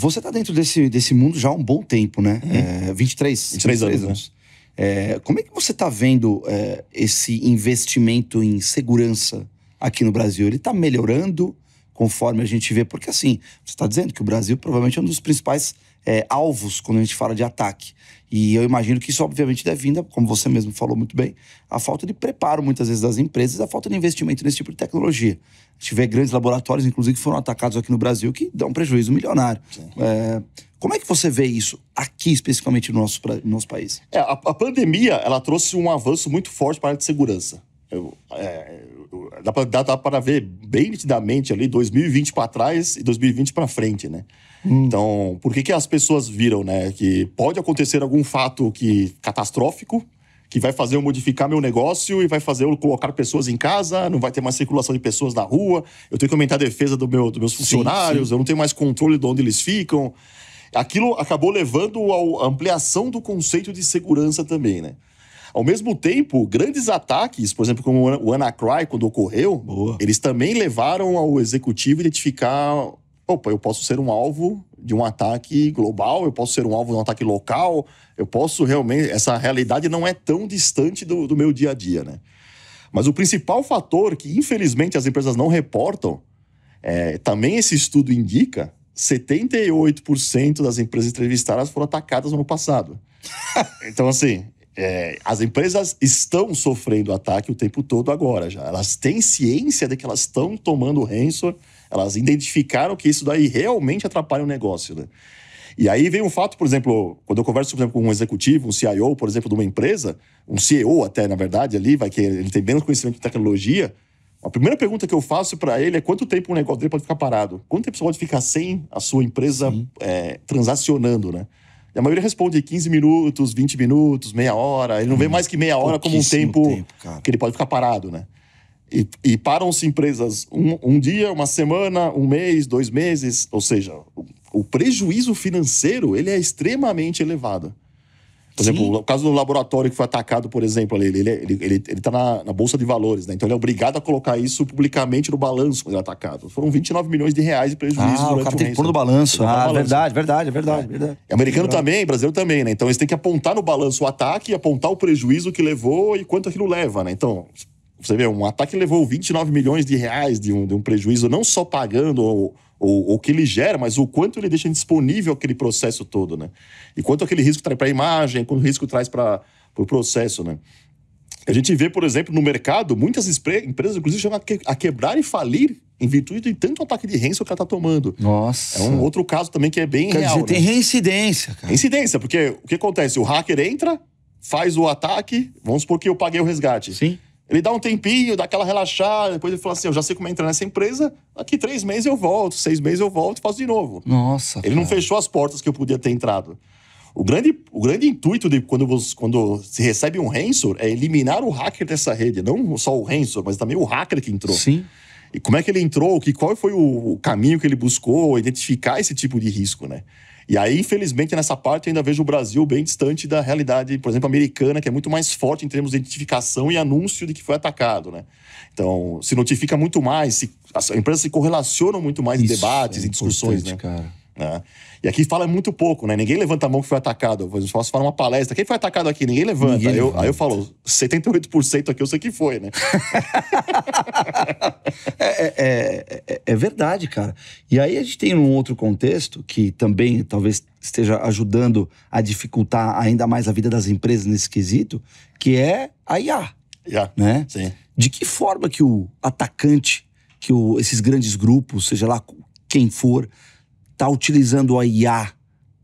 Você está dentro desse, desse mundo já há um bom tempo, né? Uhum. É, 23, 23, anos. Né? anos. Né? É, como é que você está vendo é, esse investimento em segurança aqui no Brasil? Ele está melhorando? conforme a gente vê. Porque, assim, você está dizendo que o Brasil provavelmente é um dos principais é, alvos quando a gente fala de ataque. E eu imagino que isso, obviamente, deve vinda, como você mesmo falou muito bem, a falta de preparo, muitas vezes, das empresas, a falta de investimento nesse tipo de tecnologia. A gente vê grandes laboratórios, inclusive, que foram atacados aqui no Brasil, que dão um prejuízo milionário. É, como é que você vê isso aqui, especificamente, no nosso, no nosso país? É, a, a pandemia, ela trouxe um avanço muito forte para a área de segurança. Eu, é, dá para dá, dá pra ver bem nitidamente ali 2020 para trás e 2020 para frente, né? Hum. Então, por que, que as pessoas viram, né? Que pode acontecer algum fato que catastrófico que vai fazer eu modificar meu negócio e vai fazer eu colocar pessoas em casa, não vai ter mais circulação de pessoas na rua, eu tenho que aumentar a defesa do meu, dos meus funcionários, sim, sim. eu não tenho mais controle de onde eles ficam. Aquilo acabou levando à ampliação do conceito de segurança também, né? Ao mesmo tempo, grandes ataques, por exemplo, como o Anacry, quando ocorreu, Boa. eles também levaram ao executivo identificar: opa, eu posso ser um alvo de um ataque global, eu posso ser um alvo de um ataque local, eu posso realmente. Essa realidade não é tão distante do, do meu dia a dia, né? Mas o principal fator que, infelizmente, as empresas não reportam, é, também esse estudo indica, 78% das empresas entrevistadas foram atacadas no ano passado. então, assim, é, as empresas estão sofrendo ataque o tempo todo agora já. Elas têm ciência de que elas estão tomando ransom, elas identificaram que isso daí realmente atrapalha o negócio, né? E aí vem um fato, por exemplo, quando eu converso, por exemplo, com um executivo, um CIO, por exemplo, de uma empresa, um CEO até, na verdade, ali, vai que ele tem menos conhecimento de tecnologia, a primeira pergunta que eu faço para ele é quanto tempo um negócio dele pode ficar parado? Quanto tempo você pode ficar sem a sua empresa é, transacionando, né? A maioria responde 15 minutos, 20 minutos, meia hora. Ele não hum, vê mais que meia hora como um tempo, tempo que ele pode ficar parado, né? E, e param-se empresas um, um, dia, uma semana, um mês, dois meses. Ou seja, o, o prejuízo financeiro ele é extremamente elevado. Por Sim. exemplo, o caso do laboratório que foi atacado, por exemplo, ele ele, ele, ele, ele tá na, na, Bolsa de Valores, né? Então ele é obrigado a colocar isso publicamente no balanço quando ele é atacado. Foram 29 milhões de reais de prejuízo ah, durante o cara o tem que pôr no né? balanço. Tá ah, no verdade, verdade, verdade, é. verdade. É. Americano também, brasileiro também, né? Então eles têm que apontar no balanço o ataque e apontar o prejuízo que levou e quanto aquilo leva, né? Então, você vê, um ataque levou 29 milhões de reais de um, de um prejuízo, não só pagando ou ou o que ele gera, mas o quanto ele deixa disponível aquele processo todo, né? E quanto aquele risco traz para a imagem, quanto risco traz para o processo, né? A gente vê, por exemplo, no mercado, muitas empresas, inclusive, chegam a, que a quebrar e falir em virtude de tanto ataque de ransom que ela está tomando. Nossa. É um outro caso também que é bem Quer real. Dizer, né? Tem reincidência, cara. Reincidência, porque o que acontece? O hacker entra, faz o ataque, vamos supor que eu paguei o resgate. Sim. Ele dá um tempinho, dá aquela relaxada, depois ele fala assim: eu já sei como é entrar nessa empresa, daqui três meses eu volto, seis meses eu volto e faço de novo. Nossa. Ele cara. não fechou as portas que eu podia ter entrado. O grande, o grande intuito de quando, você, quando se recebe um ransom é eliminar o hacker dessa rede, não só o ransom, mas também o hacker que entrou. Sim. E como é que ele entrou, que, qual foi o caminho que ele buscou, identificar esse tipo de risco, né? E aí, infelizmente, nessa parte eu ainda vejo o Brasil bem distante da realidade, por exemplo, americana, que é muito mais forte em termos de identificação e anúncio de que foi atacado, né? Então, se notifica muito mais, se, as empresas se correlacionam muito mais Isso em debates, é em discussões, né? Cara. Né? E aqui fala muito pouco, né? Ninguém levanta a mão que foi atacado. Eu posso falar uma palestra. Quem foi atacado aqui? Ninguém levanta. Ninguém aí, eu, aí eu falo, 78% aqui eu sei que foi, né? É, é, é, é, é, verdade, cara. E aí a gente tem um outro contexto que também talvez esteja ajudando a dificultar ainda mais a vida das empresas nesse quesito, que é a IA. IA. Né? Sim. De que forma que o atacante, que o, esses grandes grupos, seja lá quem for, tá utilizando a IA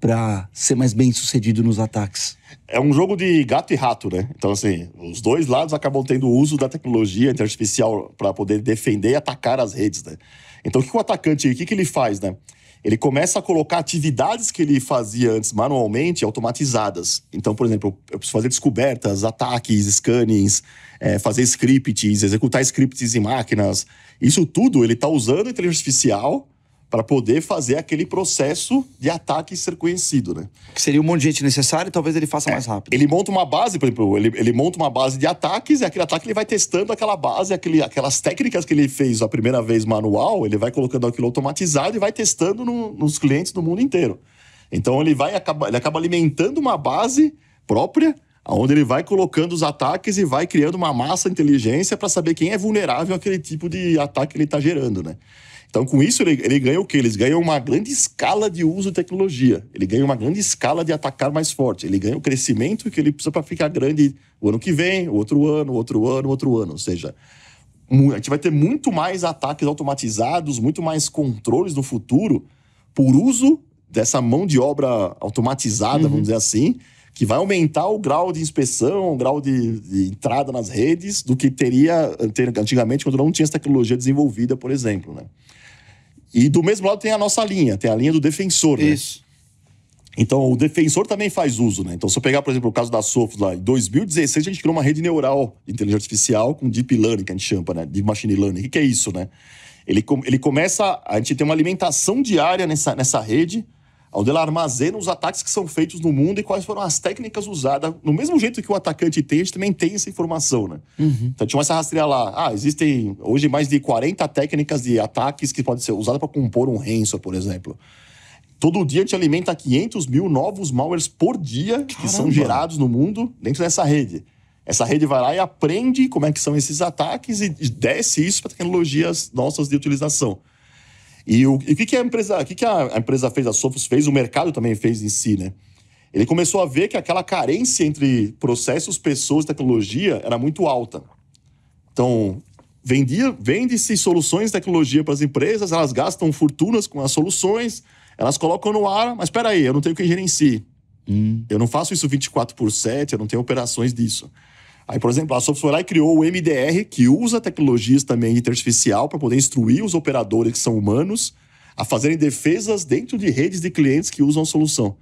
para ser mais bem sucedido nos ataques? É um jogo de gato e rato, né? Então, assim, os dois lados acabam tendo uso da tecnologia artificial para poder defender e atacar as redes, né? Então, o que o atacante, o que, que ele faz, né? Ele começa a colocar atividades que ele fazia antes manualmente automatizadas. Então, por exemplo, eu preciso fazer descobertas, ataques, scannings, é, fazer scripts, executar scripts em máquinas. Isso tudo ele está usando a inteligência artificial para poder fazer aquele processo de ataque ser conhecido, né? Que seria um monte de gente necessária e talvez ele faça é, mais rápido. Ele monta uma base, por exemplo, ele, ele monta uma base de ataques e aquele ataque ele vai testando aquela base, aquele, aquelas técnicas que ele fez a primeira vez manual, ele vai colocando aquilo automatizado e vai testando no, nos clientes do mundo inteiro. Então ele vai acaba, ele acaba alimentando uma base própria onde ele vai colocando os ataques e vai criando uma massa inteligência para saber quem é vulnerável àquele tipo de ataque que ele está gerando, né? Então, com isso, ele, ele ganha o quê? Eles ganham uma grande escala de uso de tecnologia. Ele ganha uma grande escala de atacar mais forte. Ele ganha o crescimento que ele precisa para ficar grande o ano que vem, outro ano, outro ano, outro ano. Ou seja, a gente vai ter muito mais ataques automatizados, muito mais controles no futuro por uso dessa mão de obra automatizada, uhum. vamos dizer assim, que vai aumentar o grau de inspeção, o grau de, de, entrada nas redes do que teria antigamente quando não tinha essa tecnologia desenvolvida, por exemplo, né? E do mesmo lado tem a nossa linha, tem a linha do defensor, né? Isso. Então, o defensor também faz uso, né? Então, se eu pegar, por exemplo, o caso da Sophos lá, em 2016 a gente criou uma rede neural de inteligência artificial com deep learning, que a gente chama, né? De machine learning. O que, que é isso, né? Ele, ele começa, a gente tem uma alimentação diária nessa, nessa rede onde ela armazena os ataques que são feitos no mundo e quais foram as técnicas usadas. No mesmo jeito que o atacante tem, a gente também tem essa informação, né? Uhum. Então, começa a rastrear lá. Ah, existem hoje mais de 40 técnicas de ataques que podem ser usadas para compor um ransom, por exemplo. Todo dia a gente alimenta 500 mil novos malwares por dia Caramba. que são gerados no mundo dentro dessa rede. Essa rede vai lá e aprende como é que são esses ataques e desce isso para tecnologias nossas de utilização. E o, e o que, que a empresa, o que, que a empresa fez, a Sophos fez, o mercado também fez em si, né? Ele começou a ver que aquela carência entre processos, pessoas, tecnologia era muito alta. Então, vende-se soluções de tecnologia para as empresas, elas gastam fortunas com as soluções, elas colocam no ar, mas espera aí, eu não tenho quem gerencie. Hum. Eu não faço isso 24 por 7, eu não tenho operações disso. Aí, por exemplo, a Sophos foi lá e criou o MDR, que usa tecnologias também artificial para poder instruir os operadores que são humanos a fazerem defesas dentro de redes de clientes que usam a solução.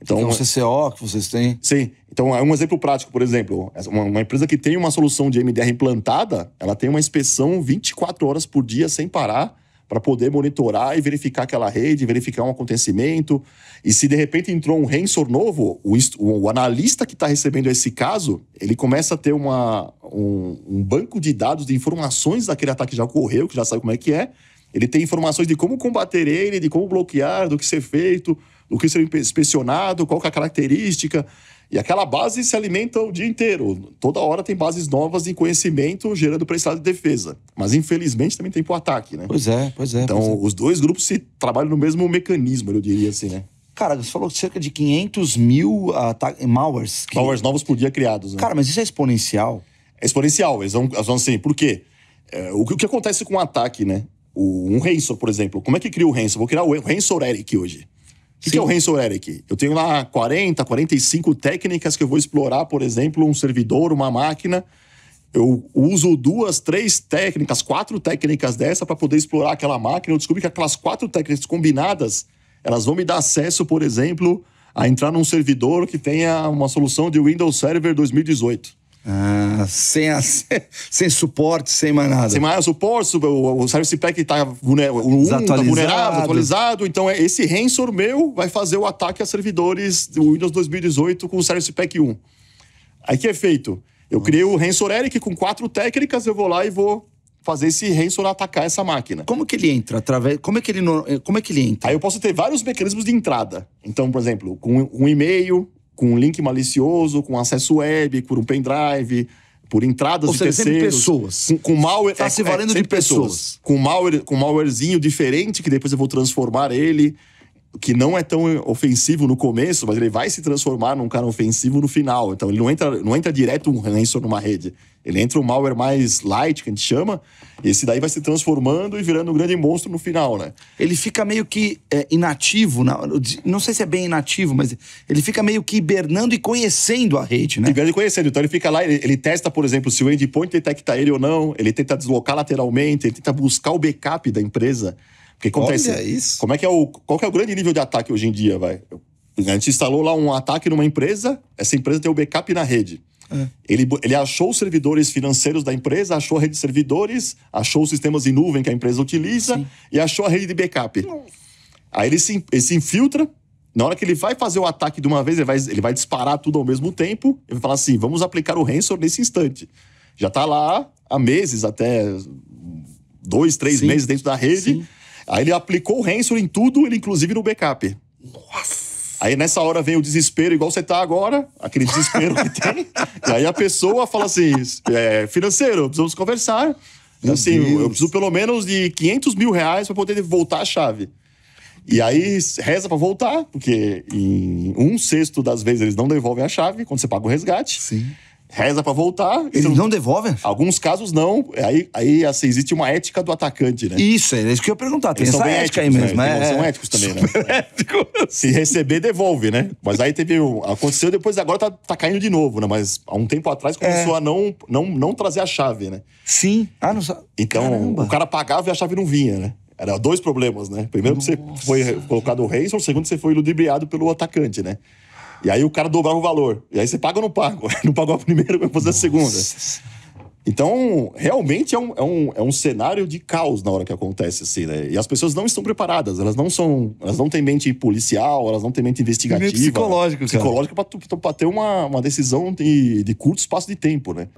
Então, é um CCO que vocês têm? Sim. Então, é um exemplo prático, por exemplo. Uma, uma, empresa que tem uma solução de MDR implantada, ela tem uma inspeção 24 horas por dia sem parar para poder monitorar e verificar aquela rede, verificar um acontecimento. E se de repente entrou um ransom novo, o, o analista que está recebendo esse caso, ele começa a ter uma, um, um, banco de dados, de informações daquele ataque que já ocorreu, que já sabe como é que é. Ele tem informações de como combater ele, de como bloquear, do que ser feito, do que ser inspecionado, qual que é a característica. E aquela base se alimenta o dia inteiro. Toda hora tem bases novas em conhecimento gerando para esse lado de defesa. Mas infelizmente também tem para o ataque, né? Pois é, pois é. Então pois é. os dois grupos se trabalham no mesmo mecanismo, eu diria assim, né? Cara, você falou cerca de 500 mil uh, malwares. Que... Malwares novos por dia criados, né? Cara, mas isso é exponencial? É exponencial. Eles vão, eles vão assim, por quê? É, o, que, o que acontece com um ataque, né? O, um Ransom, por exemplo. Como é que cria o Ransom? Vou criar o Ransom Eric hoje. O que, é o Ransom Eric? Eu tenho lá 40, 45 técnicas que eu vou explorar, por exemplo, um servidor, uma máquina. Eu uso duas, três técnicas, quatro técnicas dessa para poder explorar aquela máquina. Eu descobri que aquelas quatro técnicas combinadas, elas vão me dar acesso, por exemplo, a entrar num servidor que tenha uma solução de Windows Server 2018. Ah, sem, a, sem suporte, sem mais nada. Sem mais suporte, o, o Service Pack está né, tá vulnerável, atualizado. Então, é, esse ransom meu vai fazer o ataque a servidores do Windows 2018 com o Service Pack 1. Aí que é feito? Eu Nossa. criei o Rensor Eric com quatro técnicas, eu vou lá e vou fazer esse ransom atacar essa máquina. Como que ele entra? Através... Como, é que ele... Eh, como é que ele entra? Aí eu posso ter vários mecanismos de entrada. Então, por exemplo, com um e-mail, com um link malicioso, com acesso web, por um pendrive, por entradas Ou de seja, terceiros. pessoas. Com, com malware. Tá se é, valendo é, de pessoas. pessoas. Com malware, com malwarezinho diferente, que depois eu vou transformar ele que não é tão ofensivo no começo, mas ele vai se transformar num cara ofensivo no final. Então ele não entra, não entra direto um ransom numa rede. Ele entra um malware mais light, que a gente chama, e esse daí vai se transformando e virando um grande monstro no final, né? Ele fica meio que é, inativo, não sei se é bem inativo, mas ele fica meio que hibernando e conhecendo a rede, né? Hibernando e conhecendo. Então ele fica lá, ele, ele testa, por exemplo, se o endpoint detecta ele ou não, ele tenta deslocar lateralmente, ele tenta buscar o backup da empresa que acontece. Olha isso. Como é que é o, qual que é o grande nível de ataque hoje em dia, vai? A gente instalou lá um ataque numa empresa, essa empresa tem o backup na rede. É. Ele, ele achou os servidores financeiros da empresa, achou a rede de servidores, achou os sistemas em nuvem que a empresa utiliza Sim. e achou a rede de backup. Aí ele se, ele se infiltra. Na hora que ele vai fazer o ataque de uma vez, ele vai, ele vai disparar tudo ao mesmo tempo. Ele vai falar assim: vamos aplicar o ransom nesse instante. Já está lá há meses, até dois, três Sim. meses dentro da rede. Sim Aí ele aplicou o Rensor em tudo, ele inclusive no backup. Nossa! Aí nessa hora vem o desespero, igual você tá agora, aquele desespero que tem. e aí a pessoa fala assim: é, financeiro, precisamos conversar. Meu assim, Deus. eu preciso pelo menos de 500 mil reais para poder voltar a chave. E aí reza para voltar, porque em um sexto das vezes eles não devolvem a chave quando você paga o resgate. Sim reza para voltar. Eles então não, devolvem? Alguns casos não. É aí, aí assim, existe uma ética do atacante, né? Isso, é isso que eu ia perguntar. Tem Eles essa ética éticos, aí mesmo, né? Tem, é... São éticos também, né? Super né? Se receber, devolve, né? Mas aí teve. Aconteceu depois, agora tá, tá caindo de novo, né? Mas há um tempo atrás começou é. a não, não, não trazer a chave, né? Sim. Ah, não Então, Caramba. o cara pagava e a chave não vinha, né? Era dois problemas, né? Primeiro que você foi colocado o Reis, ou segundo você foi ludibriado pelo atacante, né? E aí o cara dobrava o valor. E aí você paga ou não paga? Não pagou a primeira, vai fazer a segunda. Então, realmente é um, é, um, é um cenário de caos na hora que acontece, assim, né? E as pessoas não estão preparadas, elas não são. Elas não têm mente policial, elas não têm mente investigativa. psicológica psicológica para ter uma, uma decisão de, de curto espaço de tempo, né?